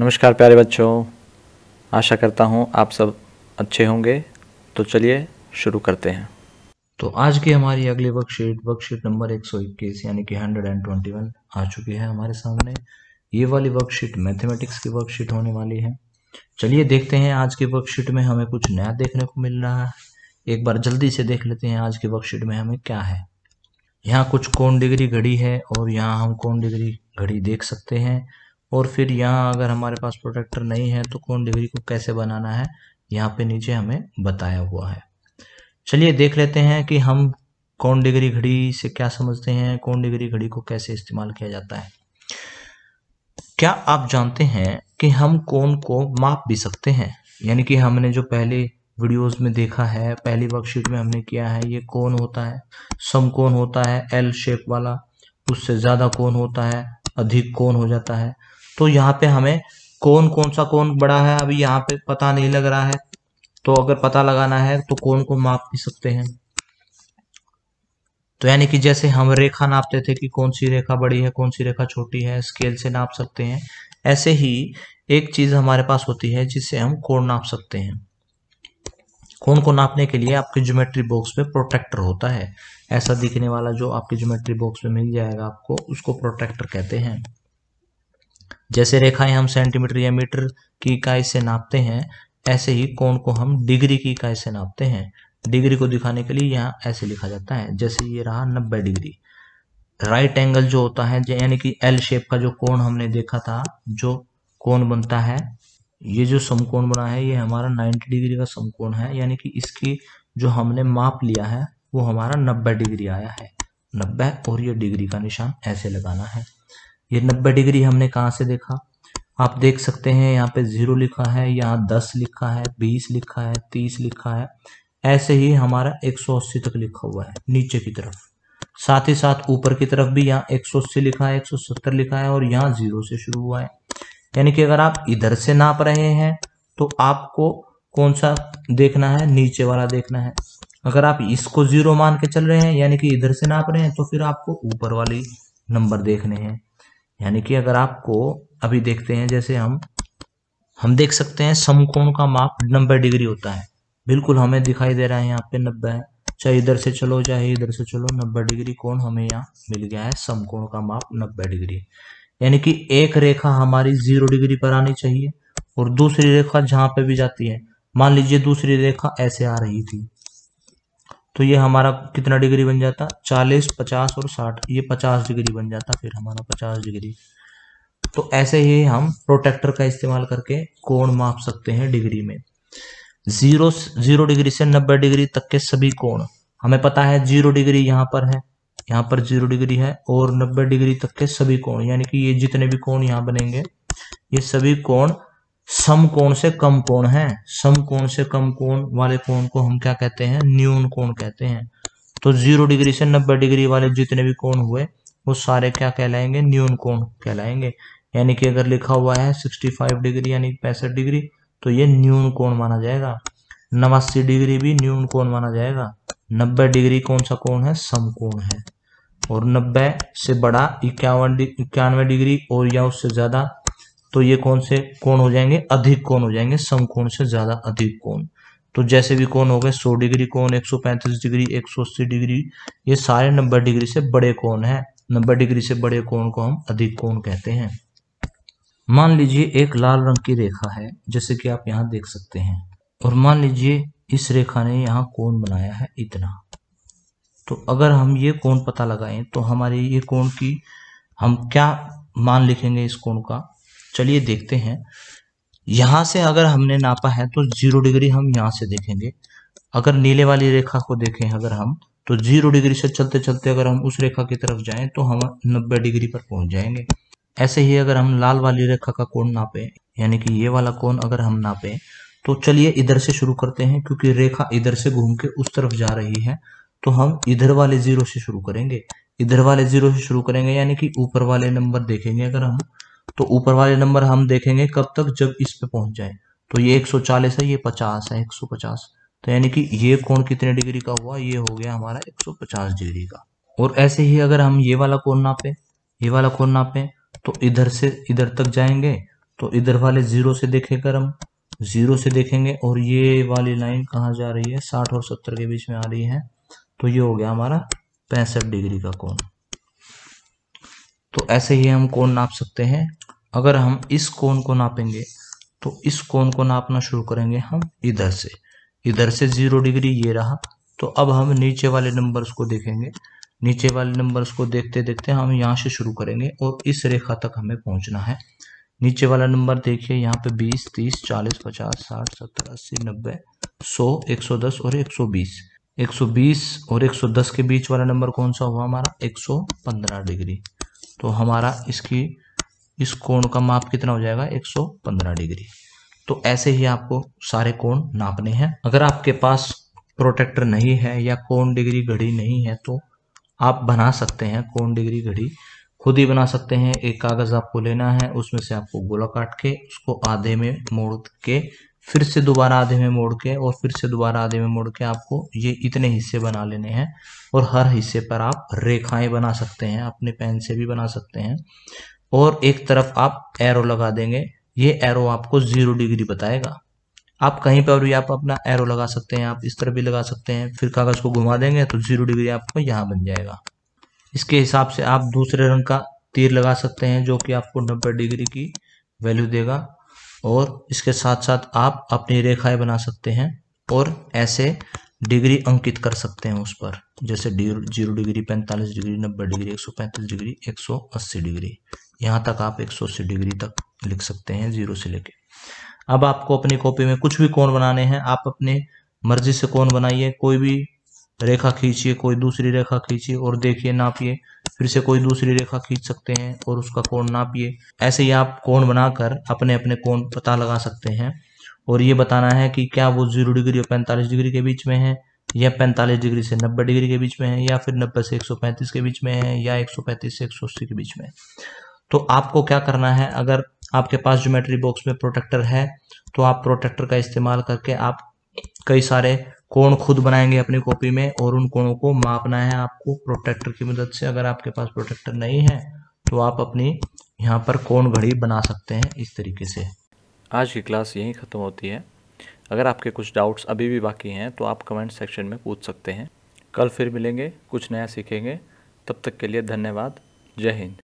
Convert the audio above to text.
नमस्कार प्यारे बच्चों आशा करता हूँ आप सब अच्छे होंगे तो चलिए शुरू करते हैं तो आज की हमारी अगली वर्कशीट वर्कशीट नंबर 121 यानी कि 121 आ चुकी है हमारे सामने ये वाली वर्कशीट मैथमेटिक्स की वर्कशीट होने वाली है चलिए देखते हैं आज की वर्कशीट में हमें कुछ नया देखने को मिल रहा है एक बार जल्दी से देख लेते हैं आज की वर्कशीट में हमें क्या है यहाँ कुछ कौन डिग्री घड़ी है और यहाँ हम कौन डिग्री घड़ी देख सकते हैं और फिर यहाँ अगर हमारे पास प्रोटेक्टर नहीं है तो कौन डिग्री को कैसे बनाना है यहाँ पे नीचे हमें बताया हुआ है चलिए देख लेते हैं कि हम कौन डिग्री घड़ी से क्या समझते हैं कौन डिग्री घड़ी को कैसे इस्तेमाल किया जाता है क्या आप जानते हैं कि हम कौन को माप भी सकते हैं यानी कि हमने जो पहले वीडियोस में देखा है पहली वर्कशीट में हमने किया है ये कौन होता है सम कौन होता है एल शेप वाला उससे ज़्यादा कौन होता है अधिक कौन हो जाता है तो यहाँ पे हमें कौन कौन सा कौन बड़ा है अभी यहाँ पे पता नहीं लग रहा है तो अगर पता लगाना है तो कौन को माप भी सकते हैं तो यानी कि जैसे हम रेखा नापते थे कि कौन सी रेखा बड़ी है कौन सी रेखा छोटी है स्केल से नाप सकते हैं ऐसे ही एक चीज़ हमारे पास होती है जिससे हम कोण नाप सकते हैं कोण को नापने के लिए आपके ज्योमेट्री बॉक्स में प्रोटेक्टर होता है ऐसा दिखने वाला जो आपके ज्योमेट्री बॉक्स में मिल जाएगा आपको उसको प्रोटेक्टर कहते हैं जैसे रेखाएं हम सेंटीमीटर या मीटर की इकाई से नापते हैं ऐसे ही कोण को हम डिग्री की इकाई से नापते हैं डिग्री को दिखाने के लिए यहाँ ऐसे लिखा जाता है जैसे ये रहा नब्बे डिग्री राइट एंगल जो होता है यानी कि एल शेप का जो कोण हमने देखा था जो कोण बनता है ये जो समकोण बना है ये हमारा 90 डिग्री का समकोण है यानी कि इसकी जो हमने माप लिया है वो हमारा 90 डिग्री आया है 90 और ये डिग्री का निशान ऐसे लगाना है ये 90 डिग्री हमने कहाँ से देखा आप देख सकते हैं यहाँ पे ज़ीरो लिखा है यहाँ दस लिखा है बीस लिखा है तीस लिखा है ऐसे ही हमारा 180 तक लिखा हुआ है नीचे की तरफ साथ ही साथ ऊपर की तरफ भी यहाँ अस्सी लिखा है सत्तर लिखा है और यहाँ जीरो से शुरू हुआ है यानी कि अगर आप इधर से नाप रहे हैं तो आपको कौन सा देखना है नीचे वाला देखना है अगर आप इसको जीरो मान के चल रहे हैं यानी कि इधर से नाप रहे हैं तो फिर आपको ऊपर वाली नंबर देखने हैं यानी कि अगर आपको अभी देखते हैं जैसे हम हम देख सकते हैं समकोण का माप नब्बे डिग्री होता है बिल्कुल हमें दिखाई दे रहा है यहाँ पे नब्बे चाहे इधर से चलो चाहे इधर से चलो नब्बे डिग्री कोण हमें यहाँ मिल गया है समकोण का माप नब्बे डिग्री यानी कि एक रेखा हमारी जीरो डिग्री पर आनी चाहिए और दूसरी रेखा जहां पे भी जाती है मान लीजिए दूसरी रेखा ऐसे आ रही थी तो ये हमारा कितना डिग्री बन जाता चालीस पचास और साठ ये पचास डिग्री बन जाता फिर हमारा पचास डिग्री तो ऐसे ही हम प्रोटेक्टर का इस्तेमाल करके कोण माप सकते हैं डिग्री में जीरो जीरो डिग्री से नब्बे डिग्री तक के सभी कोण हमें पता है जीरो डिग्री यहाँ पर है यहाँ पर जीरो डिग्री है और नब्बे डिग्री तक के सभी कोण यानी कि ये जितने भी कोण यहाँ बनेंगे ये सभी कोण समकोण से कम कोण है समकोण से कम कोण वाले कोण को हम क्या कहते हैं न्यून कोण कहते हैं तो जीरो डिग्री से नब्बे डिग्री वाले जितने भी कोण हुए वो सारे क्या कहलाएंगे न्यून कोण कहलाएंगे यानी कि अगर लिखा हुआ है सिक्सटी फाइव डिग्री यानी पैंसठ डिग्री तो ये न्यून कोण माना जाएगा नवासी डिग्री भी न्यून कोण माना जाएगा नब्बे डिग्री कौन सा कोण है समकोण है और नब्बे से बड़ा इक्यावन इक्यानवे डिग्री और या उससे ज़्यादा तो ये कौन से कोण हो जाएंगे अधिक कोण हो जाएंगे समकोण से ज्यादा अधिक कोण तो जैसे भी कोण हो गए 100 डिग्री कोण 135 डिग्री 180 डिग्री ये सारे नब्बे डिग्री से बड़े कोण है नब्बे डिग्री से बड़े कोण को हम अधिक कोण कहते हैं मान लीजिए एक लाल रंग की रेखा है जैसे कि आप यहाँ देख सकते हैं और मान लीजिए इस रेखा ने यहाँ कोण बनाया है इतना तो अगर हम ये कोण पता लगाएं तो हमारे ये कोण की हम क्या मान लिखेंगे इस कोण का चलिए देखते हैं यहां से अगर हमने नापा है तो जीरो डिग्री हम यहां से देखेंगे अगर नीले वाली रेखा को देखें अगर हम तो जीरो डिग्री से चलते चलते अगर हम उस रेखा की तरफ जाएं तो हम नब्बे डिग्री पर पहुंच जाएंगे ऐसे ही अगर हम लाल वाली रेखा का कोण नापे यानी कि ये वाला कोण अगर हम नापें तो चलिए इधर से शुरू करते हैं क्योंकि रेखा इधर से घूम के उस तरफ जा रही है तो हम इधर वाले जीरो से शुरू करेंगे इधर वाले जीरो से शुरू करेंगे यानी कि ऊपर वाले नंबर देखेंगे अगर हम तो ऊपर वाले नंबर हम देखेंगे कब तक जब इस पे पहुंच जाए तो ये 140 है ये 50 है 150 तो यानी कि ये कोण कितने डिग्री का हुआ ये हो गया हमारा 150 डिग्री का और ऐसे ही अगर हम ये वाला कोण नापे ये वाला कोण नापे तो इधर से इधर तक जाएंगे तो इधर वाले जीरो से देखेगा हम जीरो से देखेंगे और ये वाली लाइन कहाँ जा रही है साठ और सत्तर के बीच में आ रही है तो ये हो गया हमारा पैंसठ डिग्री का कोण तो ऐसे ही हम कोण नाप सकते हैं अगर हम इस कोण को नापेंगे तो इस कोण को नापना शुरू करेंगे हम इधर से इधर से ज़ीरो डिग्री ये रहा तो अब हम नीचे वाले नंबर्स को देखेंगे नीचे वाले नंबर्स को देखते देखते हम यहाँ से शुरू करेंगे और इस रेखा तक हमें पहुँचना है नीचे वाला नंबर देखिए यहाँ पे 20, 30, 40, 50, 60, 70, 80, 90, 100, 110 और 120 120 और 110 के बीच वाला नंबर कौन सा हुआ हमारा 115 डिग्री तो हमारा इसकी इस कोण का माप कितना हो जाएगा 115 डिग्री तो ऐसे ही आपको सारे कोण नापने हैं अगर आपके पास प्रोटेक्टर नहीं है या कोण डिग्री घड़ी नहीं है तो आप बना सकते हैं कोण डिग्री घड़ी खुद ही बना सकते हैं एक कागज़ आपको लेना है उसमें से आपको गोला काट के उसको आधे में मोड़ के फिर से दोबारा आधे में मोड़ के और फिर से दोबारा आधे में मोड़ के आपको ये इतने हिस्से बना लेने हैं और हर हिस्से पर आप रेखाएं बना सकते हैं अपने पेन से भी बना सकते हैं और एक तरफ आप एरो लगा देंगे ये एरो आपको जीरो डिग्री बताएगा आप कहीं पर भी आप अपना एरो लगा सकते हैं आप इस तरफ भी लगा सकते हैं फिर कागज़ को घुमा देंगे तो जीरो डिग्री आपको यहाँ बन जाएगा इसके हिसाब से आप दूसरे रंग का तीर लगा सकते हैं जो कि आपको नब्बे डिग्री की वैल्यू देगा और इसके साथ साथ आप अपनी रेखाएं बना सकते हैं और ऐसे डिग्री अंकित कर सकते हैं उस पर जैसे जीरो डिग्री पैंतालीस डिग्री नब्बे डिग्री एक सौ पैंतीस डिग्री एक सौ अस्सी डिग्री यहाँ तक आप 180 डिग्री तक लिख सकते हैं जीरो से लेके अब आपको अपनी कॉपी में कुछ भी कोण बनाने हैं आप अपने मर्जी से कोण बनाइए कोई भी रेखा खींचिए कोई दूसरी रेखा खींचिए और देखिए नापिए फिर से कोई दूसरी रेखा खींच सकते हैं और उसका कोण नापिए ऐसे ही आप कोण बनाकर अपने अपने कोण पता लगा सकते हैं और ये बताना है कि क्या वो जीरो डिग्री और पैंतालीस डिग्री के बीच में है या पैंतालीस डिग्री से नब्बे डिग्री के बीच में है या फिर नब्बे से एक सौ पैंतीस के बीच में है या एक सौ पैंतीस से एक सौ अस्सी के बीच में है तो आपको क्या करना है अगर आपके पास ज्योमेट्री बॉक्स में प्रोटेक्टर है तो आप प्रोटेक्टर का इस्तेमाल करके आप कई सारे कोण खुद बनाएंगे अपनी कॉपी में और उन कोणों को मापना है आपको प्रोटेक्टर की मदद से अगर आपके पास प्रोटेक्टर नहीं है तो आप अपनी यहाँ पर कोण घड़ी बना सकते हैं इस तरीके से आज की क्लास यहीं ख़त्म होती है अगर आपके कुछ डाउट्स अभी भी बाकी हैं तो आप कमेंट सेक्शन में पूछ सकते हैं कल फिर मिलेंगे कुछ नया सीखेंगे तब तक के लिए धन्यवाद जय हिंद